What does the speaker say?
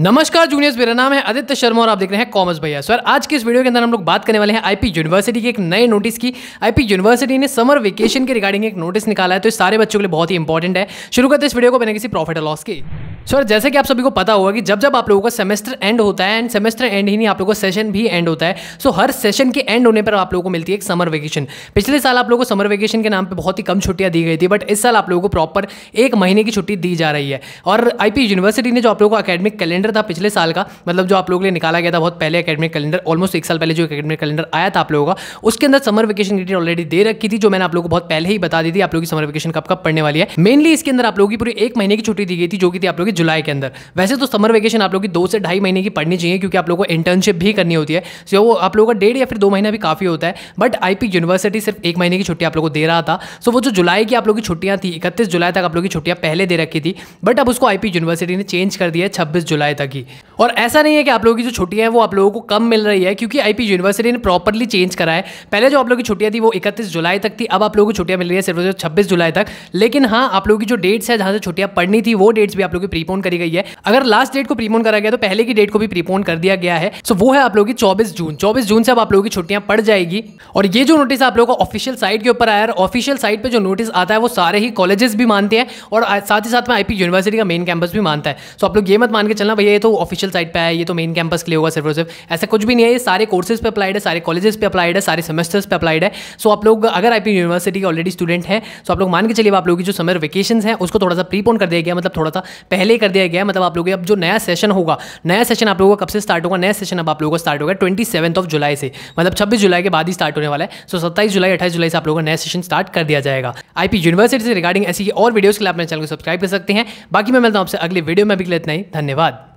नमस्कार जूनियर्स मेरा नाम है आदित्य शर्मा और आप देख रहे हैं कॉमर्स भैया सर आज के इस वीडियो के अंदर हम लोग बात करने वाले हैं आईपी यूनिवर्सिटी के एक नए नोटिस की आईपी यूनिवर्सिटी ने समर वेकेशन के रिगार्डिंग एक नोटिस निकाला है तो सारे बच्चों के लिए बहुत ही इंपॉर्टेंट है शुरू करते इस वीडियो को बने किसी प्रॉफिट और लॉस के सर so, जैसे कि आप सभी को पता होगा कि जब जब आप लोगों का सेमेस्टर एंड होता है एंड सेमेस्टर एंड ही नहीं आप लोगों का सेशन भी एंड होता है सो so, हर सेशन के एंड होने पर आप लोगों को मिलती है एक समर वेकेशन पिछले साल आप लोगों को समर वेकेशन के नाम पे बहुत ही कम छुट्टियां दी गई थी बट इस साल आप लोगों को प्रॉपर एक महीने की छुट्टी दी जा रही है और आई यूनिवर्सिटी ने जो आप लोगों का अकेडमिक कैलेंडर था पिछले साल का मतलब जो आप लोगों के लिए निकाला गया था बहुत पहले अकेडमिक कैलेंडर ऑलमोस्ट एक साल पहले जो अकेडमिक कैलेंडर आया था आप लोगों का उसके अंदर समर वेकेशन की ऑलरेडी दे रखी थी जो मैंने आप लोगों को बहुत पहले ही बता दी थी आप लोगों की समर वेकेशन कब कब पड़ने वाली है मेनली इसके अंदर आप लोगों की पूरी एक महीने की छुट्टी दी गई थी जो कि आप लोगों की जुलाई के अंदर वैसे तो समर वेकेशन आप लोग की दो से ढाई महीने की पढ़नी चाहिए क्योंकि आप लोगों को इंटर्नशिप भी करनी होती है सो वो आप लोगों का डेढ़ या फिर दो महीना भी काफ़ी होता है बट आईपी यूनिवर्सिटी सिर्फ एक महीने की छुट्टी आप लोगों को दे रहा था सो वो जो जुलाई की आप लोगों की छुट्टियां थी इकतीस जुलाई तक आप लोगों की छुट्टियां पहले दे रखी थी बट अब उसको आईपी यूनिवर्सिटी ने चेंज कर दिया है छब्बीस जुलाई तक ही और ऐसा नहीं है कि आप लोगों की जो छुट्टियां हैं वो आप लोगों को कम मिल रही है क्योंकि आईपी यूनिवर्सिटी ने प्रॉपरली चेंज करा है पहले जो आप लोगों की छुट्टियां थी वो इकतीस जुलाई तक थी अब आप लोगों को छुट्टियां मिल रही है सिर्फ छब्बीस जुलाई तक लेकिन हाँ आप लोगों की जो डेट्स है जहां से छुट्टियां पढ़नी थी वो डेट्स भी आप लोगों की प्रीपोन करी गई है अगर लास्ट डेट को प्रीपोन करा गया तो पहले की डेट को भी प्रीपोन कर दिया गया है सो वो है आप लोगों की चौबीस जून चौबीस जून से अब आप लोगों की छुट्टियां पड़ जाएगी और ये जो नोटिस आप लोगों को ऑफिशियल साइट के ऊपर आया है ऑफिशियल साइट पर जो नोटिस आता है वो सारे ही कॉलेजेस भी मानते हैं और साथ ही साथ में आईपी यूनिवर्सिटी का मेन कैंपस भी मानता है सो आप लोग ये मत मान के चलना भैया ये तो ऑफिशियल साइट पर आया ये तो मेन कैंपस के लिए होगा सिर्फ और सिर्फ ऐसा कुछ भी नहीं है ये सारे कोर्सेज पर अप्लाइड है सारे कॉलेजेस पर अप्लाइड है सारे सेमेस्टर्स पर अप्लाइड है सो आप लोग अगर आईपी यूनिवर्सिटी के ऑलरेडी स्टूडेंट है तो आप लोग मान के चलिए आप लोगों की जो समर वेकेशन है उसको थोड़ा सा प्रीपोन कर दिया गया मतलब थोड़ा सा पहले डिले कर दिया गया मतलब आप के अब जो नया सेशन होगा नया सेशन आप लोगों का कब से स्टार्ट होगा नया सेशन अब आप लोगों का स्टार्ट होगा ट्वेंटी ऑफ जुलाई से मतलब छब्बीस जुलाई के बाद ही स्टार्ट होने वाला है सो सत्ताईस जुलाई अट्ठाईस जुलाई से आप लोगों का नया सेशन स्टार्ट कर दिया जाएगा आईपी यूनिवर्सिटी से रिगार्डिंग ऐसी और वीडियो के लिए आप चैनल को सब्सक्राइब कर सकते हैं बाकी मैं मिलता हूँ आपसे अगले वीडियो में भी लेते ही धन्यवाद